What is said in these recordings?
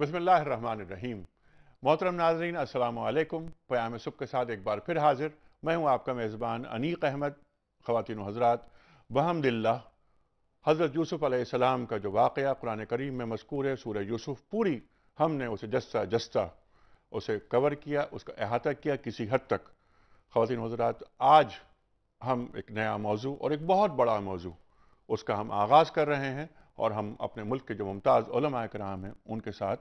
बसमीम मोहतरम नाजरीन असलकम प्याम सुब के साथ एक बार फिर हाज़िर मैं हूँ आपका मेज़बान अनीक अहमद ख़वान हजरात बहमदिल्ला हज़रत यूसुफ़ आसमाम का जो वाक़ कुरान करीम में मस्कूर है सूर यूसुफ़ पूरी हमने उसे जस्ता जस्ता उसे कवर किया उसका अहाता किया किसी हद तक ख़वान हजरात आज हम एक नया मौजू और एक बहुत बड़ा मौजू उसका हम आगाज़ कर रहे हैं और हम अपने मुल्क के जो मुमताज़ कराम हैं उनके साथ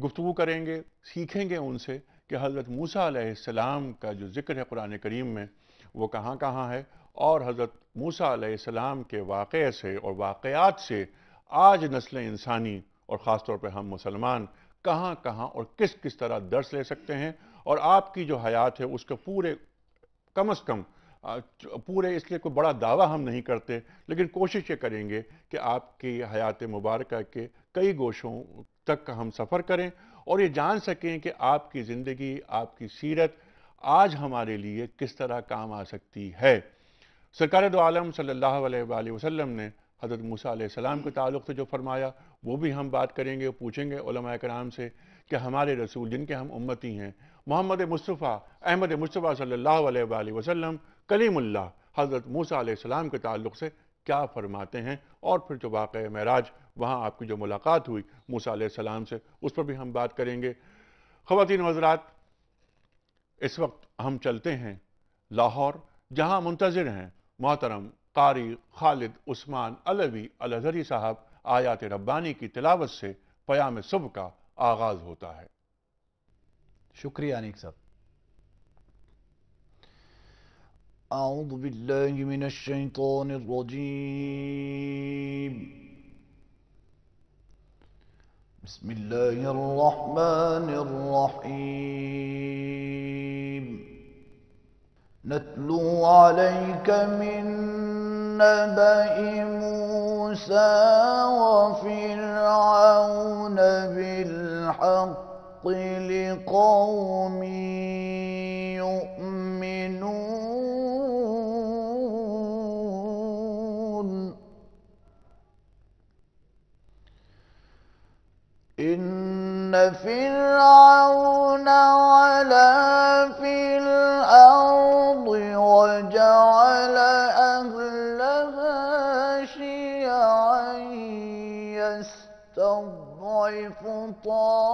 गुफ्तु करेंगे सीखेंगे उनसे कि हज़रत मूसा का जो ज़िक्र है कुरान करीम में वो कहाँ कहाँ है और हज़रत मूसा सलाम के वाक़ से और वाक़ात से आज नस्ल इंसानी और ख़ास तौर पर हम मुसलमान कहाँ कहाँ और किस किस तरह दर्स ले सकते हैं और आपकी जो हयात है उसके पूरे कम अज़ कम पूरे इसलिए कोई बड़ा दावा हम नहीं करते लेकिन कोशिश ये करेंगे कि आपकी हयात मुबारक के कई गोशों तक का हम सफ़र करें और ये जान सकें कि आपकी ज़िंदगी आपकी सीरत आज हमारे लिए किस तरह काम आ सकती है सरकार दो आलम सल्ला अलैहि ने हज़रत मूसा सलाम के ताल्लुक़ से जो फरमाया वो भी हम बात करेंगे पूछेंगे कराम से कि हमारे रसूल जिनके हम उम्मती हैं मोहम्मद मुस्तफ़ा अहमद मुस्तफ़ा सल्ला वसलम कलीमुल्ला हज़रत मूसा आसमाम के ताल्लुक से क्या फरमाते हैं और फिर जो वाक़ महराज वहाँ आपकी जो मुलाकात हुई मूसा सलाम से उस पर भी हम बात करेंगे ख़वान हजरात इस वक्त हम चलते हैं लाहौर जहाँ मुंतज़र हैं मोहतरम कारी खालिद उस्मान अलवी अलहरी साहब आयात रब्बानी की तिलावत से पयाम सुबह का आगाज़ होता है शुक्रिया अनिक साहब أعوذ بالله من الشيطان الرجيم بسم الله الرحمن الرحيم نتلو عليك من نبأ موسى وفرعون بالحق لقوم فرعون علا في الأرض وجعل أهلها شيعا يستضعف طائفة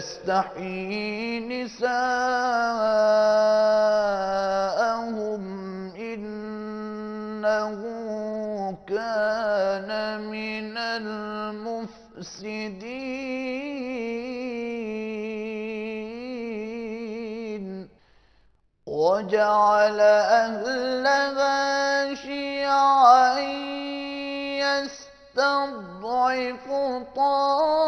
يستحيي نساءهم إنه كان من المفسدين وجعل أهلها شيعا يستضعف طائفة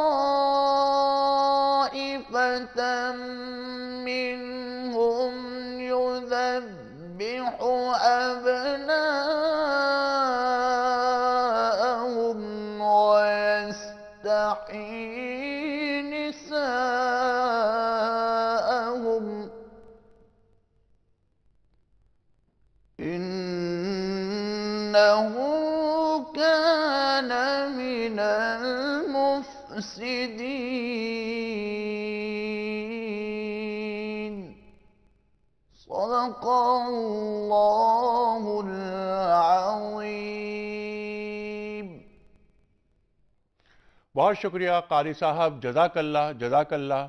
बहुत शुक्रिया कारी साहब जजाकल्ला जजाकल्ला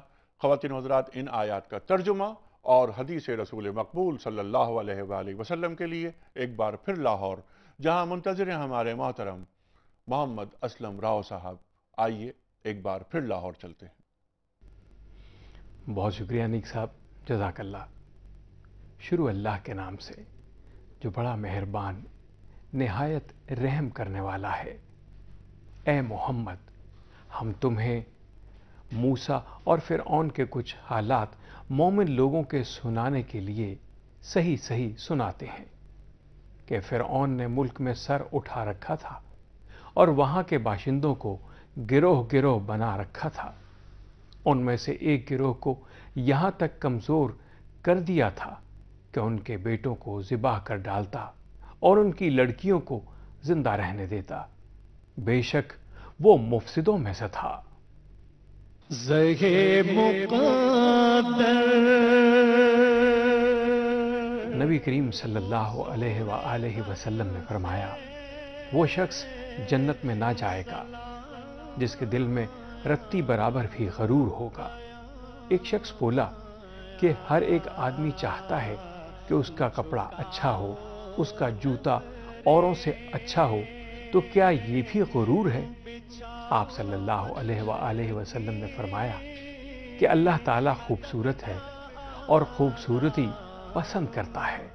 ख़वान हजरात इन आयात का तर्जुमा और हदीस रसूल मकबूल सल्लल्लाहु अलैहि वसल्लम के लिए एक बार फिर लाहौर जहां मुंतजर हैं हमारे मोहतरम मोहम्मद असलम राव साहब आइए एक बार फिर लाहौर चलते हैं बहुत शुक्रिया निक साहब जजाकल्ला शुरू अल्लाह के नाम से जो बड़ा मेहरबान नहायत रहम करने वाला है ए मोहम्मद हम तुम्हें मूसा और फिर ऑन के कुछ हालात मोमिन लोगों के सुनाने के लिए सही सही सुनाते हैं कि फिर ऑन ने मुल्क में सर उठा रखा था और वहाँ के बाशिंदों को गिरोह गिरोह बना रखा था उनमें से एक गिरोह को यहाँ तक कमज़ोर कर दिया था कि उनके बेटों को ज़िबाह कर डालता और उनकी लड़कियों को जिंदा रहने देता बेशक वो मुफसिदों में से था नबी करीम सल्लल्लाहु अलैहि वसल्लम ने फरमाया वो शख्स जन्नत में ना जाएगा जिसके दिल में रत्ती बराबर भी गरूर होगा एक शख्स बोला कि हर एक आदमी चाहता है कि उसका कपड़ा अच्छा हो उसका जूता औरों से अच्छा हो तो क्या ये भी गुरूर है आप सल्लल्लाहु अलैहि वसल्लम ने फरमाया कि अल्लाह ताला खूबसूरत है और खूबसूरती पसंद करता है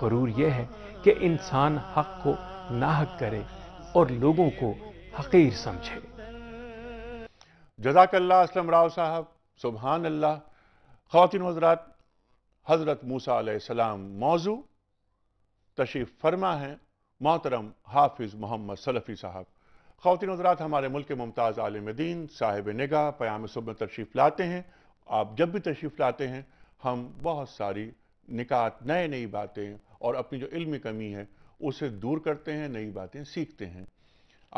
गुरूर यह है कि इंसान हक को नाहक करे और लोगों को हकीर समझे जजाकल्ला असलम राव साहब सुबहान अल्लाह खातिन हजरात हज़रत मूसा मौजू तशीफ़ फरमा हैं मोहतरम हाफिज़ मोहम्मद सलफ़ी साहब ख़वान हजरात हमारे मुल्क मुमताज़ आलम दीन साहिब निगाह प्याम सुबह तशरीफ़ लाते हैं आप जब भी तशरीफ़ लाते हैं हम बहुत सारी निकात नए नई बातें और अपनी जो इल्मी कमी है उसे दूर करते हैं नई बातें सीखते हैं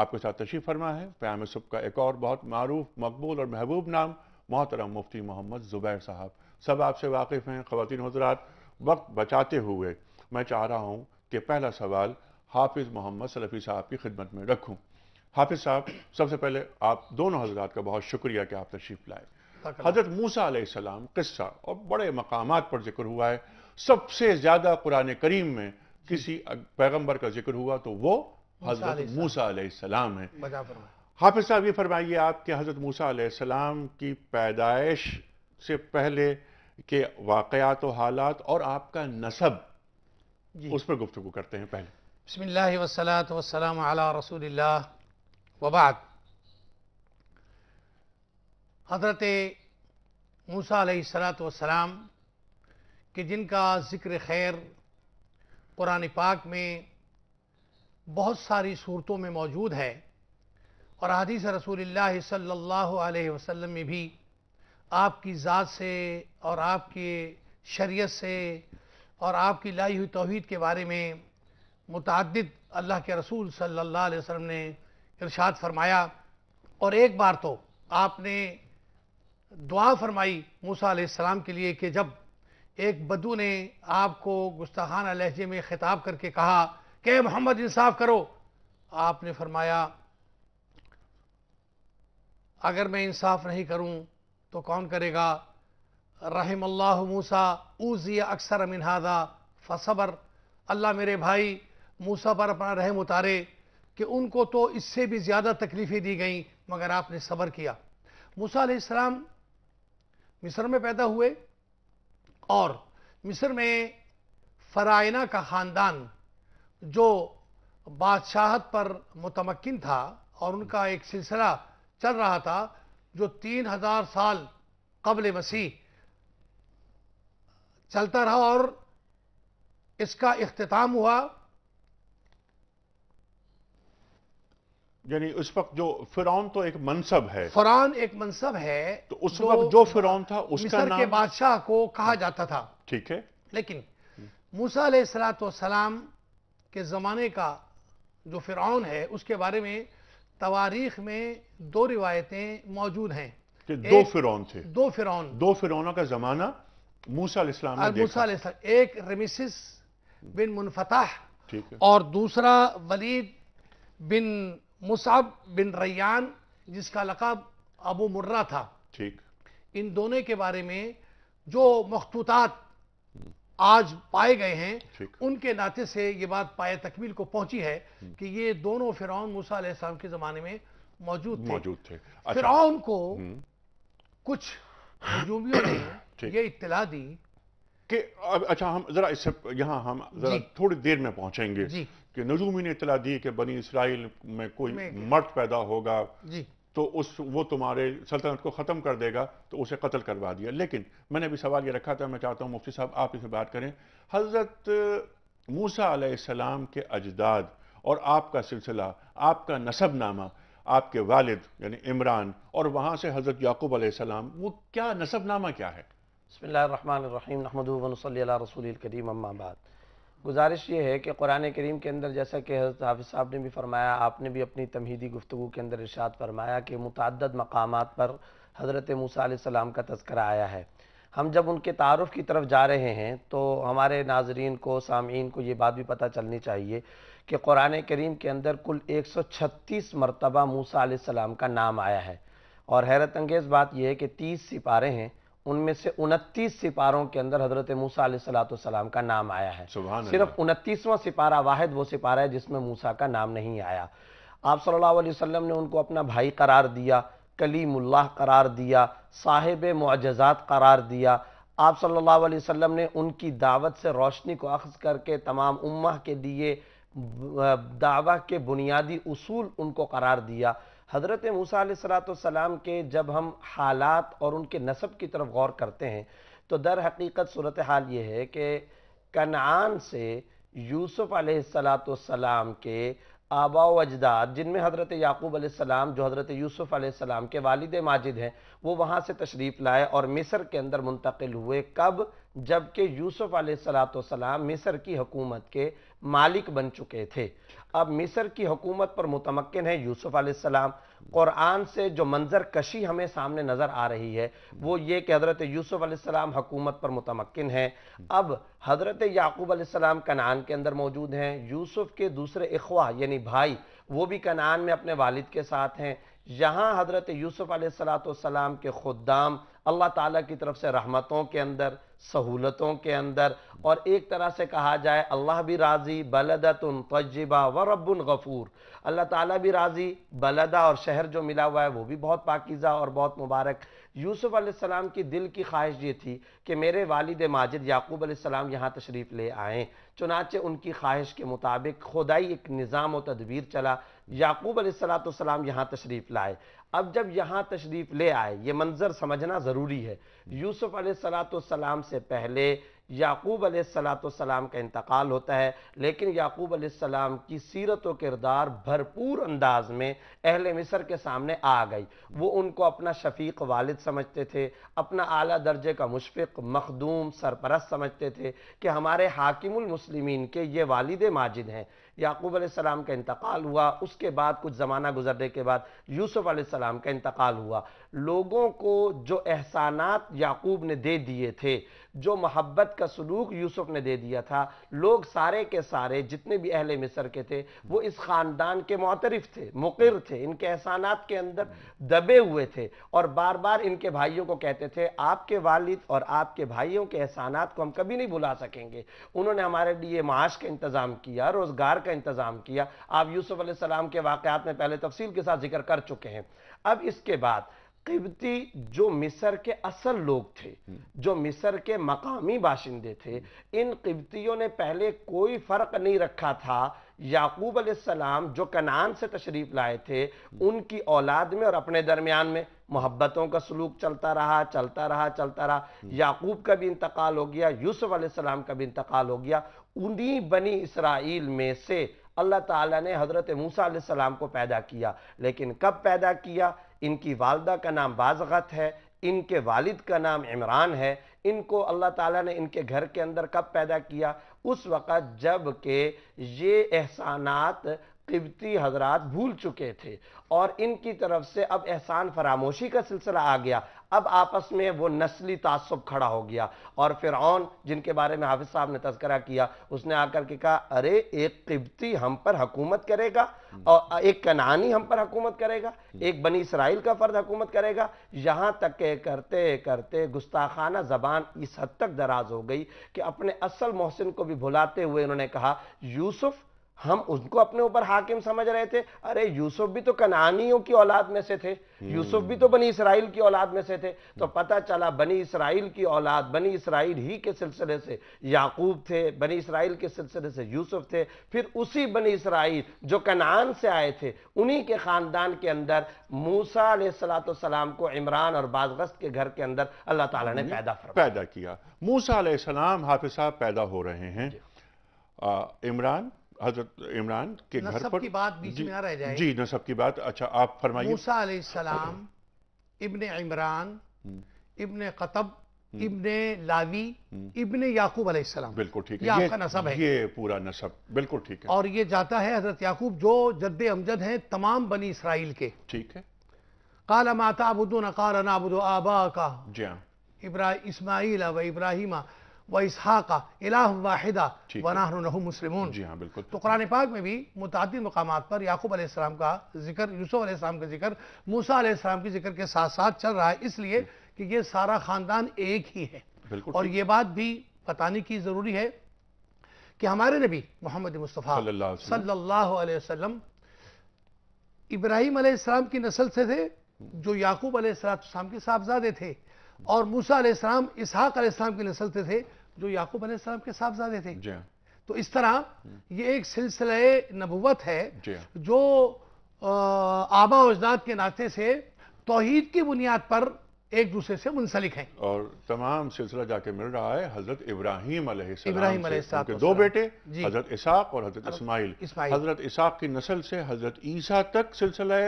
आपके साथ तशीफ़ फरमा है प्याम सुब का एक और बहुत मरूफ मकबूल और महबूब नाम मोहतरम मुफ्ती मोहम्मद ज़ुबैर साहब सब आपसे वाकिफ़ हैं ख़वान हजरात वक्त बचाते हुए मैं चाह रहा हूँ कि पहला सवाल हाफिज़ मोहम्मद सलफ़ी साहब की खिदमत में रखूँ हाफिज़ साहब सबसे पहले आप दोनों हजरात का बहुत शुक्रिया कि आप तशरीफ़ लाए हज़रत मूसा आसमाम किस्सा और बड़े मकाम पर जिक्र हुआ है सबसे ज़्यादा कुरान करीम में किसी पैगम्बर का जिक्र हुआ तो वो हज़रत मूसा आसमाम है हाफिज़ साहब ये फरमाइए आप कि हज़रत मूसा आसमाम की पैदाइश से पहले के वाक़ात हालात और आपका नसब उस पर गुफ्तु करते हैं पहले बसमिल्ल वसलात अला रसूल वबाद हज़रत मूसा सलात वसलाम कि जिनका ज़िक्र खैर कुरान पाक में बहुत सारी सूरतों में मौजूद है और हदीस रसूल सल्लल्लाहु अलैहि वसल्लम में भी आपकी ज़ात से और आपके शरीयत से और आपकी लाई हुई तोहद के बारे में मुतद अल्लाह के रसूल सल्ला वसलम ने इरशाद फरमाया और एक बार तो आपने दुआ फरमाई मूसा सलाम के लिए कि जब एक बदू ने आपको गुस्ताखान लहजे में ख़िताब करके कहा कि मोहम्मद इंसाफ करो आपने फरमाया अगर मैं इंसाफ नहीं करूं तो कौन करेगा रहीम अल्लाह मूसा ऊजिया अक्सर मिनहादा फसबर अल्लाह मेरे भाई मूसा पर अपना रहम उतारे कि उनको तो इससे भी ज़्यादा तकलीफ़ें दी गई मगर आपने सब्र किया मूसा आसमाम मिस्र में पैदा हुए और मिस्र में फ़राइना का ख़ानदान जो बादशाहत पर मुतमकिन था और उनका एक सिलसिला चल रहा था जो तीन हजार साल कबल मसीह चलता रहा और इसका अख्ताम हुआ यानी उस वक्त जो फिरौन तो एक मनसब है फरान एक मनसब है तो उस वक्त जो फिरौन था उसका नाम के बादशाह को कहा जाता था ठीक है लेकिन मूसा सलाम के ज़माने का जो फिरौन है उसके बारे में तवारीख में दो रिवायतें मौजूद हैं कि दो फिर थे दो फिर दो फिरौनों का जमाना मूसा इस्लाम मूसा एक रेमिसिस बिन मुनफताह और दूसरा Walid bin Musab bin Rayyan जिसका लकब अबू मुर्रा था ठीक इन दोनों के बारे में जो मखतूतात आज पाए गए हैं उनके नाते से ये बात पाए तकमील को पहुंची है कि ये दोनों फिराउन मूसा के ज़माने में मौजूद थे मौजूद थे अच्छा। फिरौन को हम्म। कुछ हजूमियों ने ये इतला दी कि अच्छा हम जरा इससे यहाँ हम जरा थोड़ी देर में पहुंचेंगे कि नजूमी ने इतला दी कि बनी इसराइल में कोई मर्द पैदा होगा तो उस वो तुम्हारे सल्तनत को ख़त्म कर देगा तो उसे कत्ल करवा दिया लेकिन मैंने अभी सवाल ये रखा था मैं चाहता हूँ मुफ्ती साहब आप इसे बात करें हज़रत मूसा आसमाम के अजदाद और आपका सिलसिला आपका नसब नामा आपके वालिद यानी इमरान और वहाँ से हज़रत याकूब आसमाम वो क्या नसब नामा क्या है बसमीम नहमदूबनसल रसूल करीम अम्माबाद गुजारिश ये है कि कुरान करीम के अंदर जैसा कि हजरत हाफि साहब ने भी फरमाया आपने भी अपनी तमहीदी गुफ्तु के अंदर इर्शाद फरमाया कि मुतद मकाम पर हज़रत मूसम का तस्करा आया है हम जब उनके तारफ़ की तरफ जा रहे हैं तो हमारे नाजरीन को सामीन को ये बात भी पता चलनी चाहिए कि कुरान करीम के अंदर कुल एक सौ छत्तीस मरतबा मूसा का नाम आया है और हैरत अंगेज़ बात यह है कि तीस सिपारे हैं उनमें से उनतीस सिपारों के अंदर हजरत मूसा सलाम का नाम आया है सिर्फ उनतीसवां सिपारा वाहिद वो सिपारा है जिसमें मूसा का नाम नहीं आया आप सल्लल्लाहु अलैहि वसल्लम ने उनको अपना भाई करार दिया कलीमुल्लाह करार दिया साहेब मुआजात करार दिया आप सल्लल्लाहु अलैहि वसल्लम ने उनकी दावत से रोशनी को अख्ज़ करके तमाम उम्मा के लिए दावा के बुनियादी उसूल उनको करार दिया हज़रत मूसा सलाम के जब हम हालात और उनके नसब की तरफ गौर करते हैं तो दर हकीकत सूरत हाल ये है कि कनान से यूसुफ़ सलाम के आबा अजदाद जिनमें हज़रत याकूब आसमाम जो हज़रत यूसुफ़ आसमाम के वालिद माजिद हैं वो वहाँ से तशरीफ़ लाए और मिसर के अंदर मुंतकिल हुए कब जबकि यूसुफ सलाम मिस्र की हुकूमत के मालिक बन चुके थे अब मिस्र की हुकूमत पर मुतमकिन है यूसुफ सलाम क़ुरान से जो मंजर कशी हमें सामने नज़र आ रही है वो ये कि हज़रत यूसुफ सलाम हुकूमत पर मुतमकिन है अब हज़रत याकूब सलाम कनान के अंदर मौजूद हैं यूसुफ के दूसरे अखवा यानी भाई वो भी कनान में अपने वालिद के साथ हैं यहाँ हज़रत यूसुफ सलाम के खुदाम अल्लाह ताला की तरफ से रहमतों के अंदर सहूलतों के अंदर और एक तरह से कहा जाए अल्लाह भी राज़ी बलदतुन तजिबा व रब्बुल गफ़ूर अल्लाह ताला भी राज़ी बलदा और शहर जो मिला हुआ है वो भी बहुत पाकिज़ा और बहुत मुबारक यूसुफ़ अलैहिस्सलाम की दिल की ख्वाहिश ये थी कि मेरे वालिद माजिद याकूब अलैहिस्सलाम यहाँ तशरीफ़ ले आएँ चुनाचे उनकी ख्वाहिश के मुताबिक खुदाई एक निज़ाम व तदबीर चला याकूब अलैहिस्सलाम यहाँ तशरीफ़ लाए अब जब यहाँ तशरीफ़ ले आए ये मंज़र समझना ज़रूरी है यूसुफ़ सलाम से पहले याकूब सलाम का इंतकाल होता है लेकिन याकूब सलाम की सीरत व किरदार भरपूर अंदाज में अहल मिस्र के सामने आ गई वो उनको अपना शफीक वालिद समझते थे अपना आला दर्जे का मुशफ़ मखदूम सरपरस्त समझते थे कि हमारे हाकिमुलमसलिमिन के ये वालिद माजिद हैं याकूब आसमाम का इंतकाल हुआ उसके बाद कुछ ज़माना गुजरने के बाद यूसुफ़ सलाम का इंतकाल हुआ लोगों को जो एहसानात याकूब ने दे दिए थे जो मोहब्बत का सलूक यूसुफ ने दे दिया था लोग सारे के सारे जितने भी अहले मिस्र के थे वो इस ख़ानदान के मोतरफ थे मुकर थे इनके एहसानात के अंदर दबे हुए थे और बार बार इनके भाइयों को कहते थे आपके वालिद और आपके भाइयों के एहसानात को हम कभी नहीं भुला सकेंगे उन्होंने हमारे लिए माश का इंतज़ाम किया रोज़गार का इंतज़ाम किया आप यूसुफ़ के वाक़ात में पहले तफसील के साथ जिक्र कर चुके हैं अब इसके बाद किबती जो मिस्र के असल लोग थे जो मिस्र के मकामी बाशिंदे थे इन किबतियों ने पहले कोई फ़र्क नहीं रखा था याकूब अलैहिस्सलाम जो कनान से तशरीफ़ लाए थे उनकी औलाद में और अपने दरमियान में मोहब्बतों का सलूक चलता रहा चलता रहा चलता रहा याकूब का भी इंतकाल हो गया यूसुफ अलैहिस्सलाम का भी इंतकाल हो गया उन्हीं बनी इसराइल में से अल्लाह ताला ने हज़रत मूसा अलैहिस्सलाम को पैदा किया लेकिन कब पैदा किया इनकी वालदा का नाम बाज़त है इनके वालिद का नाम इमरान है इनको अल्लाह ताला ने इनके घर के अंदर कब पैदा किया उस वक़्त जब के ये एहसानात तिब्ती हजरात भूल चुके थे और इनकी तरफ से अब एहसान फरामोशी का सिलसिला आ गया अब आपस में वो नस्ली तसब खड़ा हो गया और फिर जिनके बारे में हाफिज साहब ने तस्करा किया उसने आकर के कहा अरे एक किब्ती हम पर हकूमत करेगा और एक कनानी हम पर हकूमत करेगा एक बनी इसराइल का फ़र्द हकूमत करेगा यहाँ तक के करते करते गुस्ताखाना ज़बान इस हद तक दराज हो गई कि अपने असल मोहसिन को भी भुलाते हुए उन्होंने कहा यूसुफ़ हम उनको अपने ऊपर हाकिम समझ रहे थे अरे यूसुफ भी तो कनानियों की औलाद में से थे हम्म। यूसुफ भी तो बनी इसराइल की औलाद में से थे तो पता चला बनी इसराइल की औलाद बनी इसराइल ही के सिलसिले से याकूब थे बनी इसराइल के सिलसिले से यूसुफ थे फिर उसी बनी इसराइल जो कनान से आए थे उन्हीं के ख़ानदान के अंदर मूसा सलाम को इमरान और बाजगस्त के घर के अंदर अल्लाह ताला ने पैदा पैदा किया मूसा हाफिज साहब पैदा हो रहे हैं इमरान हजरत इमरान के घर पर की बात बीच में ना रह जाए जी नसब की बात अच्छा आप फरमाइए मूसा सलाम इब्न इमरान हम्म। इब्न कतब हम्म। इब्ने लावी हम्म। इब्ने याकूब सलाम बिल्कुल ठीक है ये, आपका नसब है ये पूरा नसब बिल्कुल ठीक है और ये जाता है हजरत याकूब जो जद्द अमजद हैं तमाम बनी इसराइल के ठीक है काला माता अबुदो नकार अनाबुदो आबा का जी हाँ इब्रा इसमाइल व इब्राहिमा व इसहाक़ा इलाह वाहिदा वनाह मुस्लिम जी हाँ बिल्कुल तो कुरान पाक में भी मुतद मकाम पर याकूब आसमाम का जिक्र यूसुफ आसमाम का जिक्र मूसा आसमाम के जिक्र के साथ साथ चल रहा है इसलिए कि यह सारा ख़ानदान एक ही है और ये बात भी बताने की ज़रूरी है कि हमारे नबी मोहम्मद मुस्तफ़ा सल्लल्लाहु अलैहि वसल्लम इब्राहिम अलैहिस्सलाम की नस्ल से थे जो याकूब अलैहिस्सलाम के साहबजादे थे और मूसा अलैहिस्सलाम इसहाक अलैहिस्सलाम की नस्ल से थे जो याकूब अलैहिस्सलाम के साहबजादे थे हाँ। तो इस तरह ये एक सिलसिला नबूवत है हाँ। जो आबा अजदाद के नाते से तोहीद की बुनियाद पर एक दूसरे से मुंसलिक है और तमाम सिलसिला जाके मिल रहा है हजरत इब्राहिम इब्राहिम के दो बेटे हजरत इसाक और हजरत इस्माइल हजरत इसाक की नस्ल से हजरत ईसा तक सिलसिला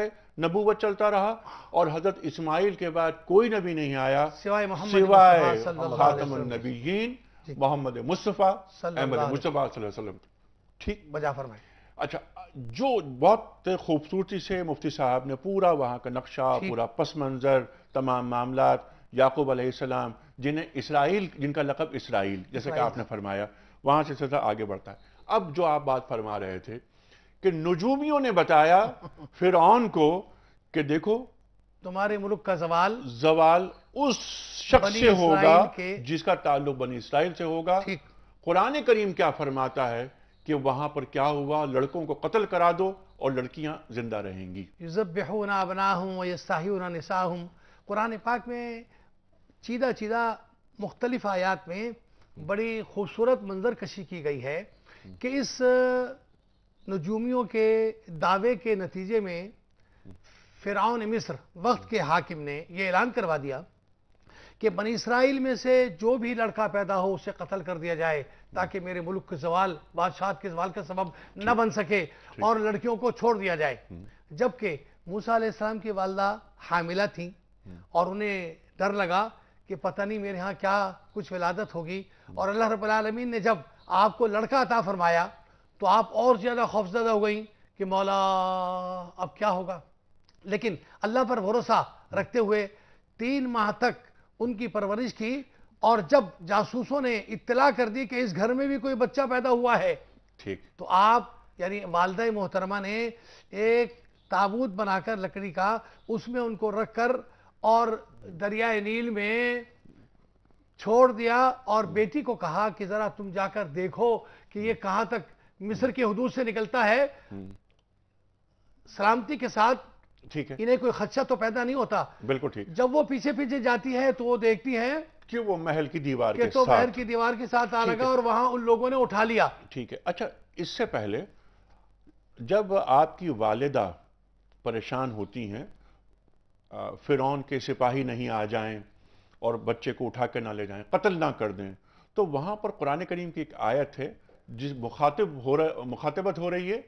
नबूवत चलता रहा और हजरत इस्माइल के बाद कोई नबी नहीं आया सिवाय सिवाय खातमनबीन मोहम्मद मुस्तफ़ा अहमद मुस्तफ़ा वसल्लम ठीक बजा फरमाए अच्छा जो बहुत खूबसूरती से मुफ्ती साहब ने पूरा वहाँ का नक्शा पूरा पस मंज़र तमाम मामला याकूब अलैहिस्सलाम जिन्हें इसराइल जिनका लकब इसराइल जैसे कि आपने फरमाया वहाँ से सिलसिला आगे बढ़ता है अब जो आप बात फरमा रहे थे कि नजूमियों ने बताया फिर को कि देखो तुम्हारे मुल्क का जवाल जवाल उस शख्स से होगा जिसका ताल्लुक बनी इसराइल से होगा कुरान करीम क्या फरमाता है कि वहां पर क्या हुआ लड़कों को कत्ल करा दो और लड़कियां जिंदा रहेंगी युजबना हूँ कुरान पाक में चीदा चीदा मुख्तलिफ आयात में बड़ी खूबसूरत मंजर कशी की गई है कि इस नजूमियों के दावे के नतीजे में फ़िरौन मिस्र वक्त के हाकिम ने यह ऐलान करवा दिया कि बन इसराइल में से जो भी लड़का पैदा हो उसे कत्ल कर दिया जाए ताकि मेरे मुल्क के जवाल बादशाह के जवाल का सबब न बन सके और लड़कियों को छोड़ दिया जाए हम्म। जबकि मूसा मूसम की वालदा हामिला थी हम्म। और उन्हें डर लगा कि पता नहीं मेरे यहाँ क्या कुछ विलादत होगी हम्म। और अल्लाह रबालमीन ने जब आपको लड़का अता फरमाया तो आप और ज़्यादा खौफजदा हो गई कि मौला अब क्या होगा लेकिन अल्लाह पर भरोसा रखते हुए तीन माह तक उनकी परवरिश की और जब जासूसों ने इत्तला कर दी कि इस घर में भी कोई बच्चा पैदा हुआ है ठीक तो आप यानी वालदा मोहतरमा ने एक ताबूत बनाकर लकड़ी का उसमें उनको रखकर और दरिया नील में छोड़ दिया और बेटी को कहा कि ज़रा तुम जाकर देखो कि ये कहां तक मिस्र के हदूद से निकलता है हम्म। सलामती के साथ ठीक है इन्हें कोई खदशा तो पैदा नहीं होता बिल्कुल ठीक जब वो पीछे पीछे जाती है तो वो देखती है कि वो महल की दीवार के तो साथ महल की दीवार के साथ आ लगा और वहां उन लोगों ने उठा लिया ठीक है अच्छा इससे पहले जब आपकी वालिदा परेशान होती हैं फिरौन के सिपाही नहीं आ जाएं और बच्चे को उठा कर ना ले जाएं कत्ल ना कर दें तो वहां पर कुरान करीम की एक आयत है जिस मुखातिब हो रहा मुखातिबत हो रही है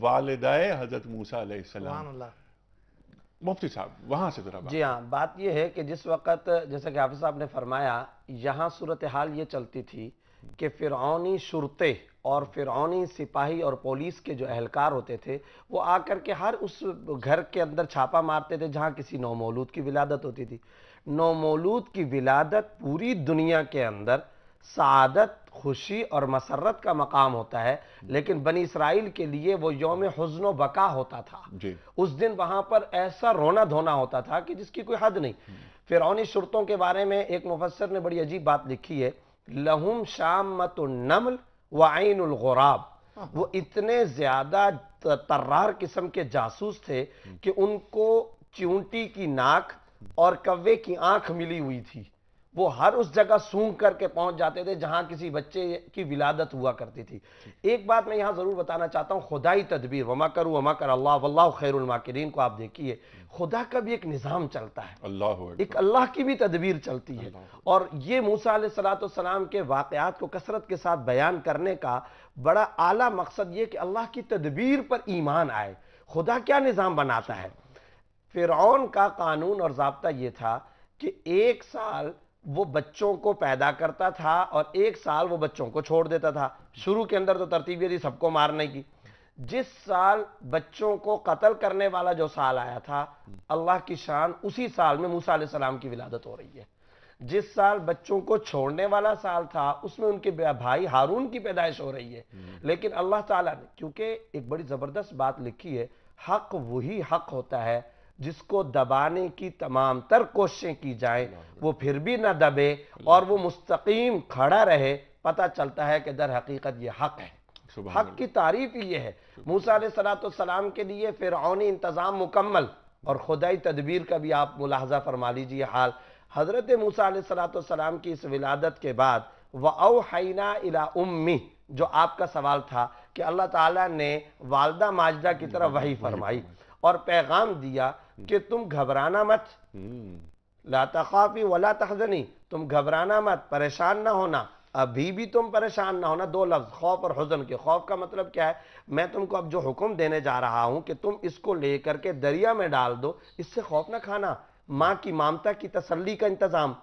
वालदाय हज़रत मूसा सलाम मुफ्ती साहब वहाँ से जरा जी हाँ बात यह है कि जिस वक्त जैसा कि हाफिज साहब ने फरमाया यहाँ सूरत हाल ये चलती थी कि फ़िरौनी शुरते और फ़िरौनी सिपाही और पुलिस के जो अहलकार होते थे वो आकर के हर उस घर के अंदर छापा मारते थे जहाँ किसी नौमौलूद की विलादत होती थी नौमौलूद की विलादत पूरी दुनिया के अंदर सादत खुशी और मसरत का मकाम होता है लेकिन बनी इसराइल के लिए वो योम हजन बका होता था उस दिन वहां पर ऐसा रोना धोना होता था कि जिसकी कोई हद नहीं हम्म। फिरौनी शर्तों के बारे में एक मुफसर ने बड़ी अजीब बात लिखी है लहुम शाम नमल व गुराब हाँ। वो इतने ज़्यादा तर्रार किस्म के जासूस थे हम्म। कि उनको चूंटी की नाक और कव्वे की आंख मिली हुई थी वो हर उस जगह सूंघ करके पहुंच जाते थे जहां किसी बच्चे की विलादत हुआ करती थी एक बात मैं यहाँ ज़रूर बताना चाहता हूं खुदाई तदबीर वमा करू वमा कर अल्लाह वल्ला खैरमाकरीन को आप देखिए खुदा का भी एक निज़ाम चलता है अल्लाह एक अल्लाह की भी तदबीर चलती है और ये मूसा सलाम के वाकयात को कसरत के साथ बयान करने का बड़ा आला मकसद ये कि अल्लाह की तदबीर पर ईमान आए खुदा क्या निज़ाम बनाता है फ़िरौन का कानून और जबता यह था कि एक साल वो बच्चों को पैदा करता था और एक साल वो बच्चों को छोड़ देता था शुरू के अंदर तो तरतीब थी सबको मारने की जिस साल बच्चों को कत्ल करने वाला जो साल आया था अल्लाह की शान उसी साल में मूसा सलाम की विलादत हो रही है जिस साल बच्चों को छोड़ने वाला साल था उसमें उनके भाई हारून की पैदाइश हो रही है हम्म। लेकिन अल्लाह ताला ने क्योंकि एक बड़ी ज़बरदस्त बात लिखी है हक वही हक होता है जिसको दबाने की तमाम तर कोशिशें की जाएं वो फिर भी ना दबे और वो मुस्तकीम खड़ा रहे पता चलता है कि दर हकीकत ये हक है हक की तारीफ ये है मूसा सलाम के लिए फिरौनी इंतज़ाम मुकम्मल और खुदाई तदबीर का भी आप मुलाजा फरमा लीजिए हाल हज़रत मूसा सलाम की इस विलादत के बाद वहीना इला उम्मी जो आपका सवाल था कि अल्लाह ताला ने वालदा माजदा की तरफ वही फरमाई और पैगाम दिया कि तुम घबराना मत हम्म। ला वला तखजनी तुम घबराना मत परेशान ना होना अभी भी तुम परेशान ना होना दो लफ्ज़ खौफ और हजन के खौफ का मतलब क्या है मैं तुमको अब जो हुक्म देने जा रहा हूँ कि तुम इसको लेकर के दरिया में डाल दो इससे खौफ ना खाना माँ की ममता की तसल्ली का इंतज़ाम